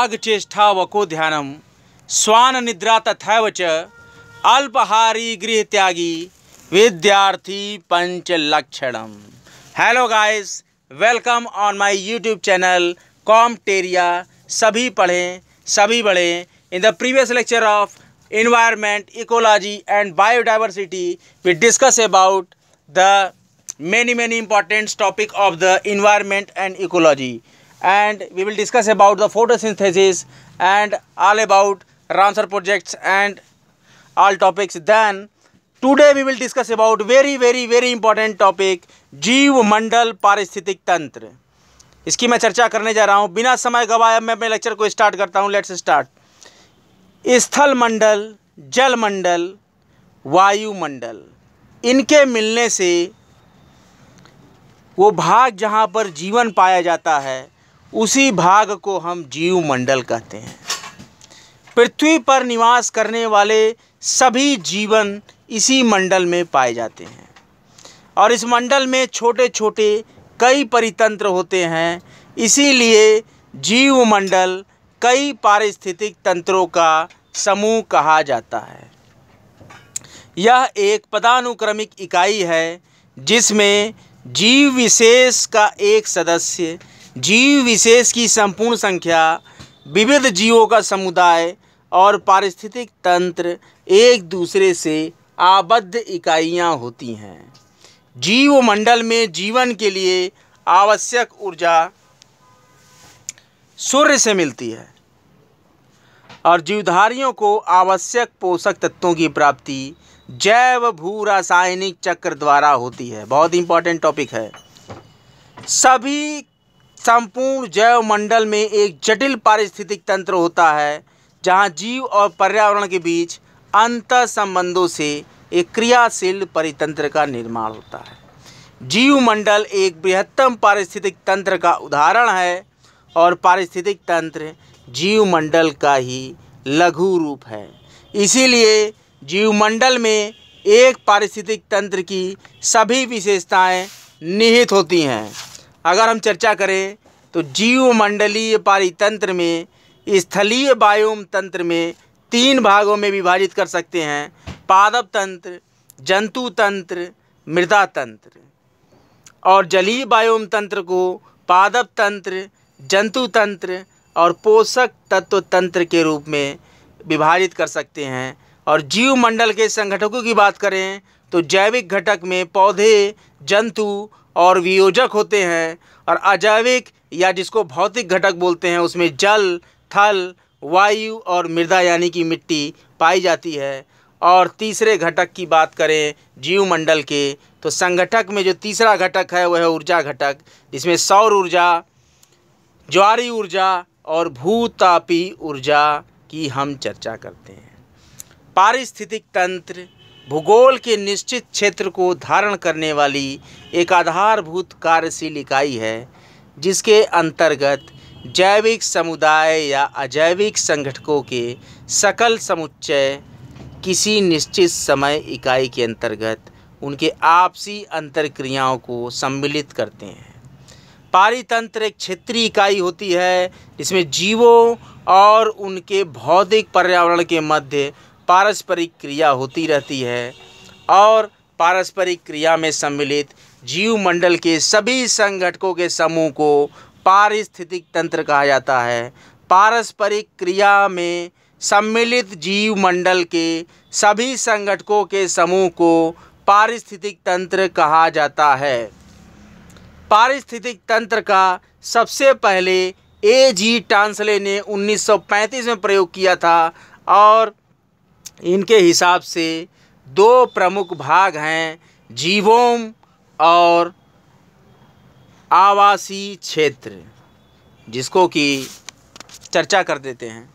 राग चेष्टा वको ध्यान स्वान निद्रा तथा च अल्पहारी गृह त्यागी विद्यार्थी पंच लक्षण hello guys welcome on my YouTube channel कॉम टेरिया सभी पढ़ें सभी बढ़ें in the previous lecture of environment ecology and biodiversity we discuss about the many many importants topic of the environment and ecology and we will discuss about the photosynthesis and all about Ramsar projects and all topics then today we will discuss about very very very important topic jeev जीव मंडल पारिस्थितिक तंत्र इसकी मैं चर्चा करने जा रहा हूँ बिना समय गवाए मैं अपने लेक्चर को स्टार्ट करता हूँ लेट्स स्टार्ट स्थल मंडल जल मंडल वायुमंडल इनके मिलने से वो भाग जहाँ पर जीवन पाया जाता है उसी भाग को हम जीव मंडल कहते हैं पृथ्वी पर निवास करने वाले सभी जीवन इसी मंडल में पाए जाते हैं और इस मंडल में छोटे छोटे कई परितंत्र होते हैं इसीलिए जीव मंडल कई पारिस्थितिक तंत्रों का समूह कहा जाता है यह एक पदानुक्रमिक इकाई है जिसमें जीव विशेष का एक सदस्य जीव विशेष की संपूर्ण संख्या विविध जीवों का समुदाय और पारिस्थितिक तंत्र एक दूसरे से आबद्ध इकाइयाँ होती हैं जीव मंडल में जीवन के लिए आवश्यक ऊर्जा सूर्य से मिलती है और जीवधारियों को आवश्यक पोषक तत्वों की प्राप्ति जैव भू रासायनिक चक्र द्वारा होती है बहुत इंपॉर्टेंट टॉपिक है सभी संपूर्ण जैव मंडल में एक जटिल पारिस्थितिक तंत्र होता है जहाँ जीव और पर्यावरण के बीच अंत संबंधों से एक क्रियाशील परितंत्र का निर्माण होता है जीव मंडल एक बृहत्तम पारिस्थितिक तंत्र का उदाहरण है और पारिस्थितिक तंत्र जीव मंडल का ही लघु रूप है इसीलिए जीव मंडल में एक पारिस्थितिक तंत्र की सभी विशेषताएं निहित होती हैं अगर हम चर्चा करें तो जीव मंडलीय पारितंत्र में स्थलीय वायोम तंत्र में तीन भागों में विभाजित कर सकते हैं पादप तंत्र जंतु तंत्र मृदा तंत्र और जलीय बायोम तंत्र को पादप तंत्र जंतु तंत्र और पोषक तत्व तंत्र के रूप में विभाजित कर सकते हैं और जीव मंडल के संगठकों की बात करें तो जैविक घटक में पौधे जंतु और वियोजक होते हैं और अजैविक या जिसको भौतिक घटक बोलते हैं उसमें जल थल वायु और मृदा यानी कि मिट्टी पाई जाती है और तीसरे घटक की बात करें जीवमंडल के तो संगठक में जो तीसरा घटक है वह है ऊर्जा घटक जिसमें सौर ऊर्जा ज्वारी ऊर्जा और भूतापी ऊर्जा की हम चर्चा करते हैं पारिस्थितिक तंत्र भूगोल के निश्चित क्षेत्र को धारण करने वाली एक आधारभूत कार्यशील इकाई है जिसके अंतर्गत जैविक समुदाय या अजैविक संगठकों के सकल समुच्चय किसी निश्चित समय इकाई के अंतर्गत उनके आपसी अंतरक्रियाओं को सम्मिलित करते हैं पारितंत्र एक क्षेत्रीय इकाई होती है जिसमें जीवों और उनके भौतिक पर्यावरण के मध्य पारस्परिक क्रिया होती रहती है और पारस्परिक क्रिया में सम्मिलित जीव मंडल के सभी संगठकों के समूह को पारिस्थितिक तंत्र कहा जाता है पारस्परिक क्रिया में सम्मिलित जीव मंडल के सभी संगठकों के समूह को पारिस्थितिक तंत्र कहा जाता है पारिस्थितिक तंत्र का सबसे पहले ए जी टांसले ने 1935 में प्रयोग किया था और इनके हिसाब से दो प्रमुख भाग हैं जीवोम और आवासीय क्षेत्र जिसको कि चर्चा कर देते हैं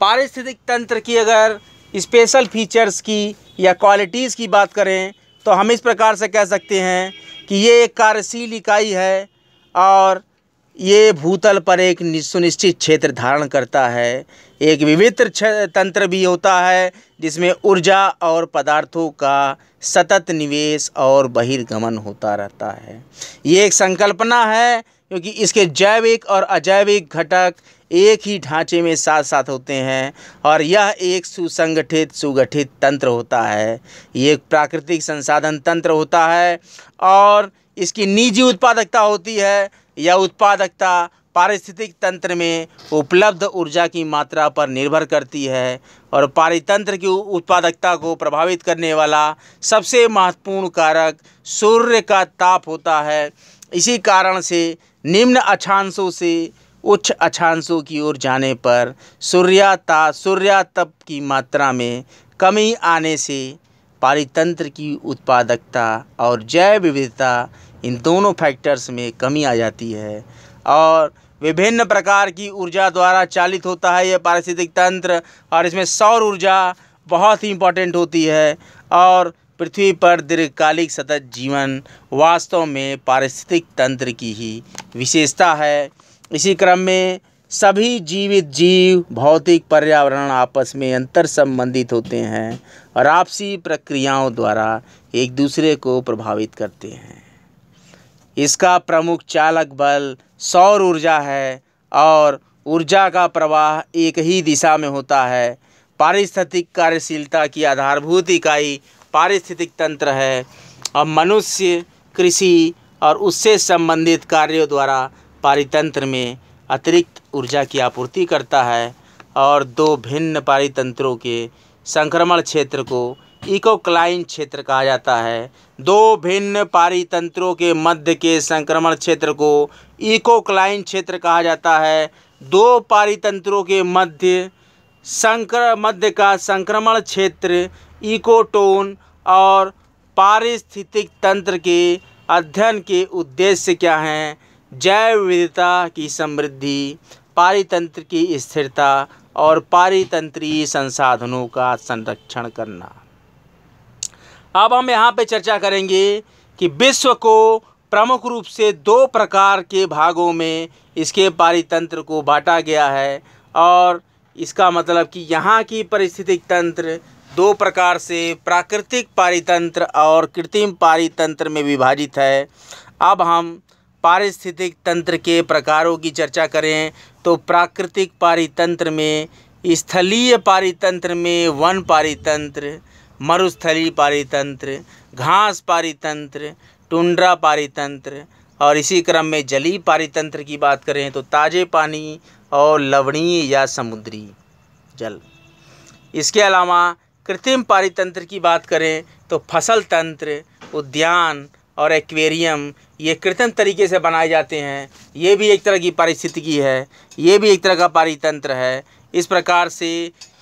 पारिस्थितिक तंत्र की अगर स्पेशल फीचर्स की या क्वालिटीज़ की बात करें तो हम इस प्रकार से कह सकते हैं कि ये एक कार्यशील इकाई है और ये भूतल पर एक सुनिश्चित क्षेत्र धारण करता है एक विवित्र तंत्र भी होता है जिसमें ऊर्जा और पदार्थों का सतत निवेश और बहिर्गमन होता रहता है ये एक संकल्पना है क्योंकि इसके जैविक और अजैविक घटक एक ही ढांचे में साथ साथ होते हैं और यह एक सुसंगठित सुगठित तंत्र होता है ये एक प्राकृतिक संसाधन तंत्र होता है और इसकी निजी उत्पादकता होती है या उत्पादकता पारिस्थितिक तंत्र में उपलब्ध ऊर्जा की मात्रा पर निर्भर करती है और पारितंत्र की उत्पादकता को प्रभावित करने वाला सबसे महत्वपूर्ण कारक सूर्य का ताप होता है इसी कारण से निम्न अक्षांशों से उच्च अक्षांशों की ओर जाने पर सूर्याता सूर्यातप की मात्रा में कमी आने से पारितंत्र की उत्पादकता और जैव विविधता इन दोनों फैक्टर्स में कमी आ जाती है और विभिन्न प्रकार की ऊर्जा द्वारा चालित होता है यह पारिस्थितिक तंत्र और इसमें सौर ऊर्जा बहुत ही इम्पोर्टेंट होती है और पृथ्वी पर दीर्घकालिक सतत जीवन वास्तव में पारिस्थितिक तंत्र की ही विशेषता है इसी क्रम में सभी जीवित जीव भौतिक पर्यावरण आपस में अंतर संबंधित होते हैं और आपसी प्रक्रियाओं द्वारा एक दूसरे को प्रभावित करते हैं इसका प्रमुख चालक बल सौर ऊर्जा है और ऊर्जा का प्रवाह एक ही दिशा में होता है पारिस्थितिक कार्यशीलता की आधारभूत इकाई पारिस्थितिक तंत्र है और मनुष्य कृषि और उससे संबंधित कार्यों द्वारा पारितंत्र में अतिरिक्त ऊर्जा की आपूर्ति करता है और दो भिन्न पारितंत्रों के संक्रमण क्षेत्र को इकोक्लाइन क्षेत्र कहा जाता है दो भिन्न पारितंत्रों के मध्य के संक्रमण क्षेत्र को इकोक्लाइन क्षेत्र कहा जाता है दो पारितंत्रों के मध्य संक्र मध्य का संक्रमण क्षेत्र इकोटोन और पारिस्थितिक तंत्र के अध्ययन के उद्देश्य क्या हैं जैव विविधता की समृद्धि पारितंत्र की स्थिरता और पारितंत्री संसाधनों का संरक्षण करना अब हम यहाँ पे चर्चा करेंगे कि विश्व को प्रमुख रूप से दो प्रकार के भागों में इसके पारितंत्र को बांटा गया है और इसका मतलब कि यहाँ की पारिस्थितिक तंत्र दो प्रकार से प्राकृतिक पारितंत्र और कृत्रिम पारितंत्र में विभाजित है अब हम पारिस्थितिक तंत्र के प्रकारों की चर्चा करें तो प्राकृतिक पारितंत्र में स्थलीय पारितंत्र में वन पारितंत्र मरुस्थली पारितंत्र घास पारितंत्र टुंड्रा पारितंत्र और इसी क्रम में जली पारितंत्र की बात करें तो ताजे पानी और लवणीय या समुद्री जल इसके अलावा कृत्रिम पारितंत्र की बात करें तो फसल तंत्र उद्यान और एक्वेरियम ये कृत्रिम तरीके से बनाए जाते हैं ये भी एक तरह की पारिस्थितिकी है ये भी एक तरह का पारितंत्र है इस प्रकार से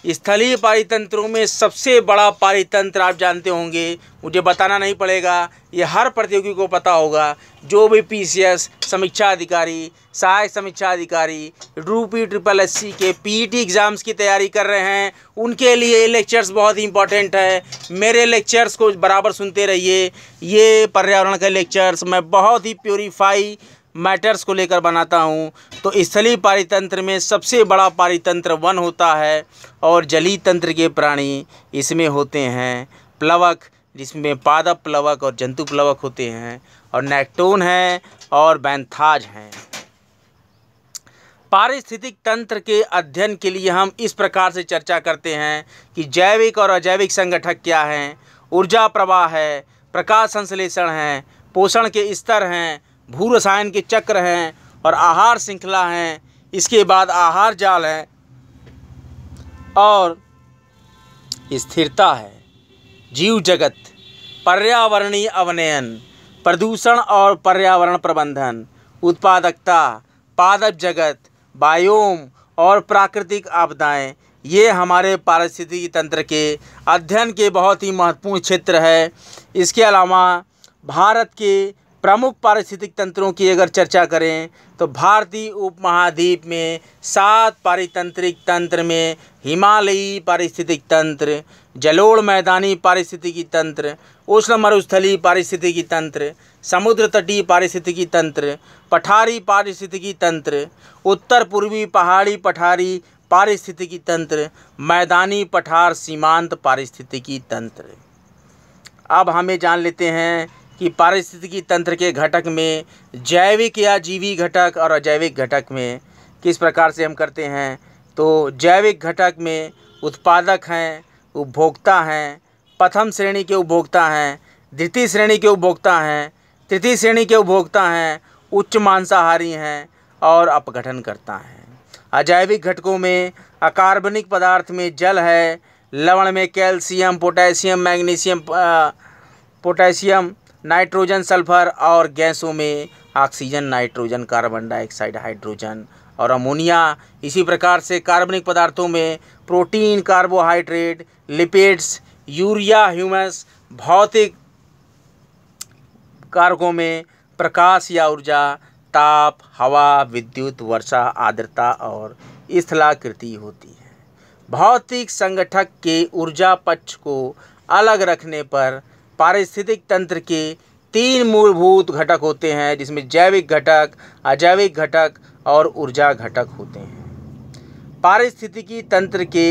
स्थलीय पारितंत्रों में सबसे बड़ा पारितंत्र आप जानते होंगे मुझे बताना नहीं पड़ेगा ये हर प्रतियोगी को पता होगा जो भी पीसीएस समीक्षा अधिकारी सहायक समीक्षा अधिकारी रूपी triple S C PET exams की तैयारी कर रहे हैं उनके लिए लेक्चर्स बहुत ही इंपॉर्टेंट है मेरे लेक्चर्स को बराबर सुनते रहिए ये पर्यावरण के लेक्चर्स मैं बहुत ही प्योरीफाई मैटर्स को लेकर बनाता हूँ तो स्थलीय पारितंत्र में सबसे बड़ा पारितंत्र वन होता है और जलीय तंत्र के प्राणी इसमें होते हैं प्लवक जिसमें पादप प्लवक और जंतु प्लवक होते हैं और नेक्टोन हैं और बैंथाज हैं पारिस्थितिक तंत्र के अध्ययन के लिए हम इस प्रकार से चर्चा करते हैं कि जैविक और अजैविक संगठक क्या हैं ऊर्जा प्रवाह है प्रकाश संश्लेषण हैं पोषण के स्तर हैं भू रसायन के चक्र हैं और आहार श्रृंखला हैं इसके बाद आहार जाल है और स्थिरता है जीव जगत पर्यावरणीय अवनयन प्रदूषण और पर्यावरण प्रबंधन उत्पादकता पादप जगत बायोम और प्राकृतिक आपदाएं ये हमारे पारिस्थितिकी तंत्र के अध्ययन के बहुत ही महत्वपूर्ण क्षेत्र है इसके अलावा भारत के प्रमुख पारिस्थितिक तंत्रों की अगर चर्चा करें तो भारतीय उपमहाद्वीप में सात पारितंत्रिक तंत्र में हिमालयी पारिस्थितिक तंत्र जलोढ़ मैदानी पारिस्थितिकी तंत्र उष्ण मरुस्थली पारिस्थितिकी तंत्र समुद्र तटीय पारिस्थितिकी तंत्र पठारी पारिस्थितिकी तंत्र उत्तर पूर्वी पहाड़ी पठारी पारिस्थितिकी तंत्र मैदानी पठार सीमांत पारिस्थितिकी तंत्र अब हमें जान लेते हैं कि पारिस्थितिकी तंत्र के घटक में जैविक या जीवी घटक और अजैविक घटक में किस प्रकार से हम करते हैं तो जैविक घटक में उत्पादक हैं उपभोक्ता हैं प्रथम श्रेणी के उपभोक्ता हैं द्वितीय श्रेणी के उपभोक्ता हैं तृतीय श्रेणी के उपभोक्ता हैं उच्च मांसाहारी हैं और अपघटन करता है अजैविक घटकों में अकार्बनिक पदार्थ में जल है लवण में calcium potassium magnesium potassium nitrogen sulphur और गैसों में oxygen nitrogen carbon dioxide hydrogen और अमोनिया इसी प्रकार से कार्बनिक पदार्थों में protein carbohydrate lipids urea humus भौतिक कारकों में प्रकाश या ऊर्जा ताप हवा विद्युत वर्षा आर्द्रता और स्थलाकृति होती है भौतिक संगठक के ऊर्जा पक्ष को अलग रखने पर पारिस्थितिक तंत्र के तीन मूलभूत घटक होते हैं जिसमें जैविक घटक अजैविक घटक और ऊर्जा घटक होते हैं पारिस्थितिकी तंत्र के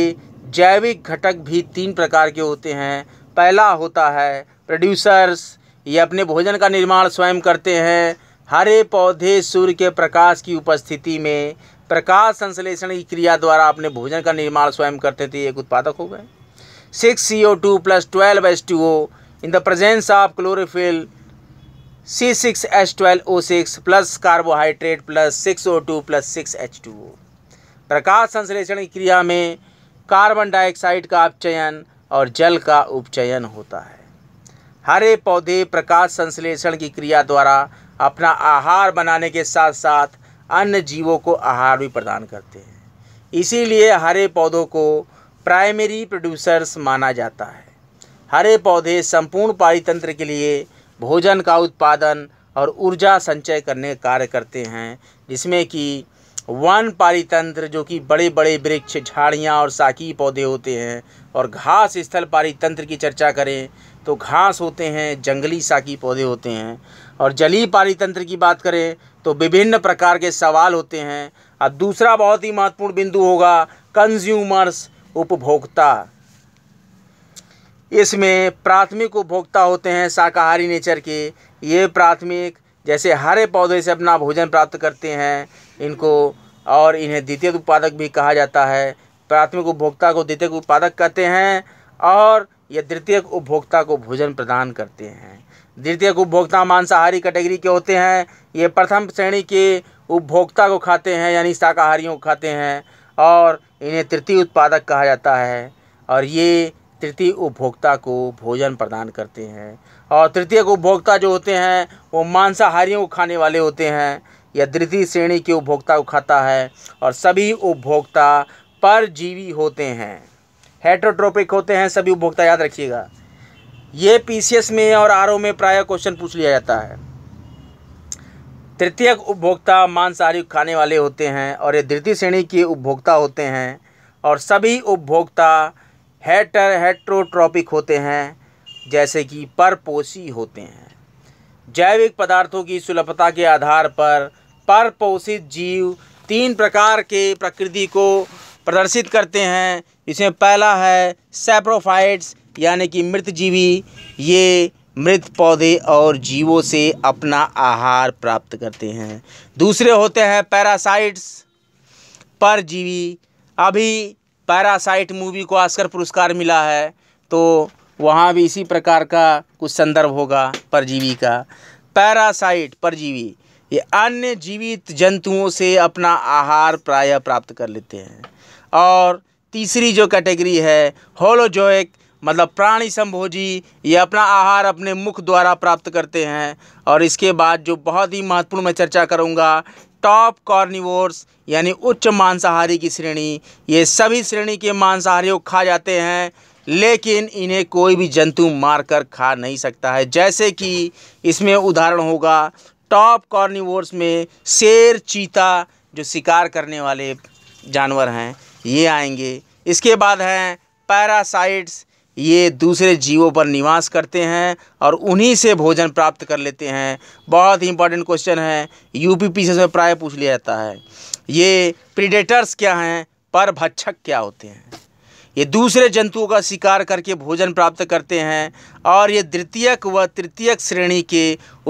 जैविक घटक भी तीन प्रकार के होते हैं पहला होता है प्रोड्यूसर्स ये अपने भोजन का निर्माण स्वयं करते हैं हरे पौधे सूर्य के प्रकाश की उपस्थिति में प्रकाश संश्लेषण की क्रिया द्वारा अपने भोजन का निर्माण स्वयं करते थे एक उत्पादक हो गए six C O two plus twelve S two O in the presence of chlorophyll C6H12O6 plus carbohydrate plus 6O2 plus 6H2O प्रकाश संश्लेषण की क्रिया में कार्बन डाइऑक्साइड का अपचयन और जल का उपचयन होता है हरे पौधे प्रकाश संश्लेषण की क्रिया द्वारा अपना आहार बनाने के साथ साथ अन्य जीवों को आहार भी प्रदान करते हैं इसीलिए हरे पौधों को प्राइमरी प्रोड्यूसर्स माना जाता है हरे पौधे संपूर्ण पारितंत्र के लिए भोजन का उत्पादन और ऊर्जा संचय करने कार्य करते हैं जिसमें कि वन पारितंत्र जो कि बड़े बड़े वृक्ष झाड़ियाँ और साकी पौधे होते हैं और घास स्थल पारितंत्र की चर्चा करें तो घास होते हैं जंगली साकी पौधे होते हैं और जलीय पारितंत्र की बात करें तो विभिन्न प्रकार के सवाल होते हैं अब दूसरा बहुत ही महत्वपूर्ण बिंदु होगा कंज्यूमर्स उपभोक्ता इसमें प्राथमिक उपभोक्ता होते हैं शाकाहारी नेचर के ये प्राथमिक जैसे हरे पौधे से अपना भोजन प्राप्त करते हैं इनको और इन्हें द्वितीय उत्पादक भी कहा जाता है प्राथमिक उपभोक्ता को द्वितीय उत्पादक कहते हैं और ये द्वितीय उपभोक्ता को भोजन प्रदान करते हैं द्वितीय उपभोक्ता मांसाहारी कैटेगरी के होते हैं ये प्रथम श्रेणी के उपभोक्ता को खाते हैं यानी शाकाहारियों को खाते हैं और इन्हें तृतीय उत्पादक कहा जाता है और ये तृतीय उपभोक्ता को भोजन प्रदान करते हैं और तृतीय उपभोक्ता जो होते हैं वो मांसाहारियों को खाने वाले होते हैं या तृतीय श्रेणी के उपभोक्ता को खाता है और सभी उपभोक्ता परजीवी होते हैं हेट्रोट्रोपिक होते हैं सभी उपभोक्ता याद रखिएगा ये पीसीएस में और आर में प्राय क्वेश्चन पूछ लिया जाता है तृतीय उपभोक्ता मांसाहारी खाने वाले होते हैं और ये द्वितीय श्रेणी के उपभोक्ता होते हैं और सभी उपभोक्ता हेटर हेट्रोट्रॉपिक होते हैं जैसे कि परपोषी होते हैं जैविक पदार्थों की सुलभता के आधार पर परपोषित जीव तीन प्रकार के प्रकृति को प्रदर्शित करते हैं इसमें पहला है सेप्रोफाइट्स यानी कि मृतजीवी ये मृत पौधे और जीवों से अपना आहार प्राप्त करते हैं दूसरे होते हैं पैरासाइट्स परजीवी अभी पैरासाइट मूवी को आस्कर पुरस्कार मिला है तो वहाँ भी इसी प्रकार का कुछ संदर्भ होगा परजीवी का पैरासाइट परजीवी ये अन्य जीवित जंतुओं से अपना आहार प्राय प्राप्त कर लेते हैं और तीसरी जो कैटेगरी है होलोजोएक मतलब प्राणी संभोजी ये अपना आहार अपने मुख द्वारा प्राप्त करते हैं और इसके बाद जो बहुत ही महत्वपूर्ण मैं चर्चा करूँगा टॉप कॉर्निवोर्स यानी उच्च मांसाहारी की श्रेणी ये सभी श्रेणी के मांसाहारी को खा जाते हैं लेकिन इन्हें कोई भी जंतु मारकर खा नहीं सकता है जैसे कि इसमें उदाहरण होगा टॉप कॉर्निवोर्स में शेर चीता जो शिकार करने वाले जानवर हैं ये आएंगे इसके बाद हैं पैरासाइट्स ये दूसरे जीवों पर निवास करते हैं और उन्हीं से भोजन प्राप्त कर लेते हैं बहुत ही इंपॉर्टेंट क्वेश्चन है पी से प्राय पूछ लिया जाता है ये प्रीडेटर्स क्या हैं पर भक्षक क्या होते हैं ये दूसरे जंतुओं का शिकार करके भोजन प्राप्त करते हैं और ये द्वितीयक व तृतीयक श्रेणी के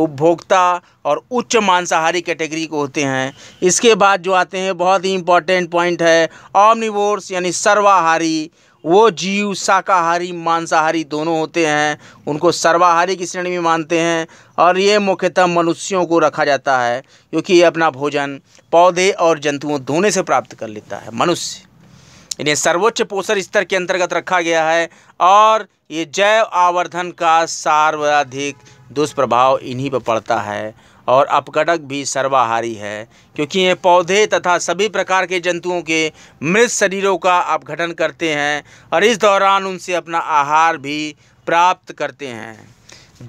उपभोक्ता और उच्च मांसाहारी कैटेगरी को होते हैं इसके बाद जो आते हैं बहुत ही इंपॉर्टेंट पॉइंट है ऑमनिवोर्स यानी सर्वाहारी वो जीव शाकाहारी मांसाहारी दोनों होते हैं उनको सर्वाहारी की श्रेणी में मानते हैं और ये मुख्यतः मनुष्यों को रखा जाता है क्योंकि ये अपना भोजन पौधे और जंतुओं दोनों से प्राप्त कर लेता है मनुष्य इन्हें सर्वोच्च पोषण स्तर के अंतर्गत रखा गया है और ये जैव आवर्धन का सर्वाधिक दुष्प्रभाव इन्हीं पर पड़ता है और अपघटक भी सर्वाहारी है क्योंकि ये पौधे तथा सभी प्रकार के जंतुओं के मृत शरीरों का अपघटन करते हैं और इस दौरान उनसे अपना आहार भी प्राप्त करते हैं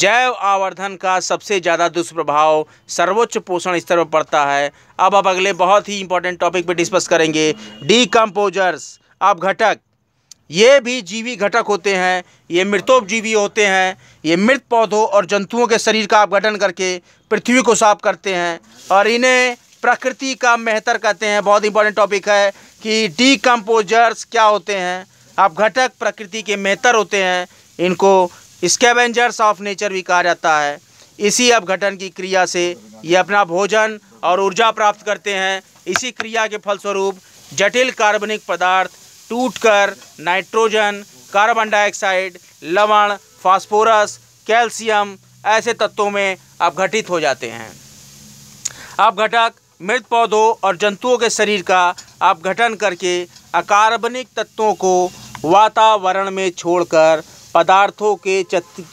जैव आवर्धन का सबसे ज़्यादा दुष्प्रभाव सर्वोच्च पोषण स्तर पर पड़ता है अब आप अगले बहुत ही इंपॉर्टेंट टॉपिक पर डिस्कस करेंगे डीकम्पोजर्स अपघटक ये भी जीवी घटक होते हैं ये मृतोपजीवी होते हैं ये मृत पौधों और जंतुओं के शरीर का अपघटन करके पृथ्वी को साफ करते हैं और इन्हें प्रकृति का मेहतर कहते हैं बहुत इंपॉर्टेंट टॉपिक है कि डीकम्पोजर्स क्या होते हैं अपघटक प्रकृति के मेहतर होते हैं इनको स्केवेंजर्स ऑफ नेचर भी कहा जाता है इसी अपघटन की क्रिया से ये अपना भोजन और ऊर्जा प्राप्त करते हैं इसी क्रिया के फलस्वरूप जटिल कार्बनिक पदार्थ टूटकर नाइट्रोजन कार्बन डाइऑक्साइड लवण फास्फोरस कैल्शियम ऐसे तत्वों में अपघटित हो जाते हैं अपघटक मृत पौधों और जंतुओं के शरीर का अपघटन करके अकार्बनिक तत्वों को वातावरण में छोड़कर पदार्थों के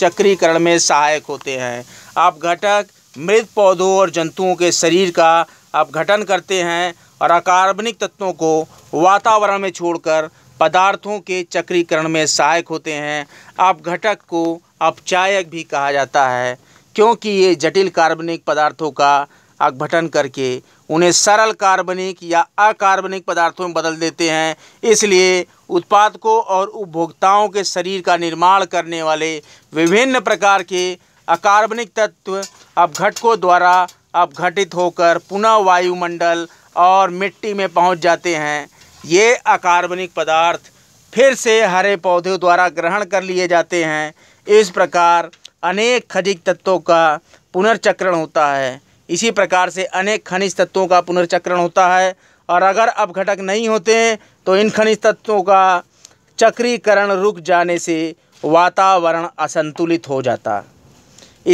चक्रीकरण में सहायक होते हैं अपघटक मृत पौधों और जंतुओं के शरीर का अपघटन करते हैं और अकार्बनिक तत्वों को वातावरण में छोड़कर पदार्थों के चक्रीकरण में सहायक होते हैं अपघटक को अपचायक भी कहा जाता है क्योंकि ये जटिल कार्बनिक पदार्थों का अघटन करके उन्हें सरल कार्बनिक या अकार्बनिक पदार्थों में बदल देते हैं इसलिए उत्पादकों और उपभोक्ताओं के शरीर का निर्माण करने वाले विभिन्न प्रकार के अकार्बनिक तत्व अपघटकों द्वारा अपघटित होकर पुनः वायुमंडल और मिट्टी में पहुंच जाते हैं ये अकार्बनिक पदार्थ फिर से हरे पौधे द्वारा ग्रहण कर लिए जाते हैं इस प्रकार अनेक खनिज तत्वों का पुनर्चक्रण होता है इसी प्रकार से अनेक खनिज तत्वों का पुनर्चक्रण होता है और अगर अब घटक नहीं होते तो इन खनिज तत्वों का चक्रीकरण रुक जाने से वातावरण असंतुलित हो जाता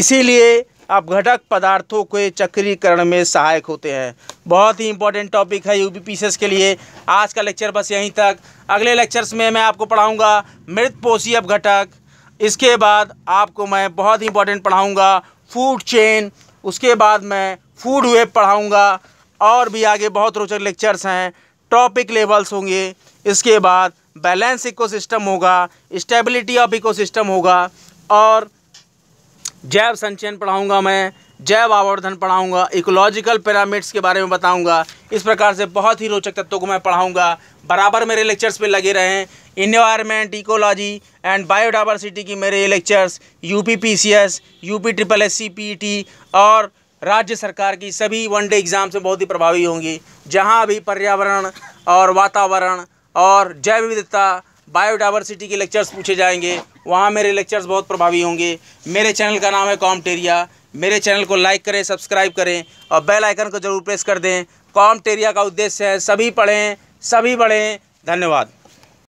इसीलिए अपघटक पदार्थों के चक्रीकरण में सहायक होते हैं बहुत ही इंपॉर्टेंट टॉपिक है यू बी के लिए आज का लेक्चर बस यहीं तक अगले लेक्चर्स में मैं आपको पढ़ाऊँगा मृत पोषी अपघटक इसके बाद आपको मैं बहुत ही इंपॉर्टेंट पढ़ाऊँगा फूड चेन उसके बाद मैं फूड वेब पढ़ाऊँगा और भी आगे बहुत रोचक लेक्चर्स हैं टॉपिक लेवल्स होंगे इसके बाद बैलेंस इकोसिस्टम होगा स्टेबिलिटी ऑफ इकोसिस्टम होगा और जैव संचयन पढ़ाऊँगा मैं जैव आवर्धन पढ़ाऊँगा इकोलॉजिकल पैरामिड्स के बारे में बताऊँगा इस प्रकार से बहुत ही रोचक तत्वों को मैं पढ़ाऊँगा बराबर मेरे लेक्चर्स पे लगे रहें इन्वायरमेंट इकोलॉजी एंड बायोडाइवर्सिटी की मेरे lectures U P P C S U P triple S C P T और राज्य सरकार की सभी वन डे एग्ज़ाम से बहुत ही प्रभावी होंगी जहाँ भी पर्यावरण और वातावरण और जैव विविधता बायोडाइवर्सिटी के लेक्चर्स पूछे जाएंगे वहाँ मेरे लेक्चर्स बहुत प्रभावी होंगे मेरे चैनल का नाम है कॉमटेरिया मेरे चैनल को लाइक करें सब्सक्राइब करें और बेल आइकन को ज़रूर प्रेस कर दें कॉमटेरिया का उद्देश्य है सभी पढ़ें सभी बढ़ें धन्यवाद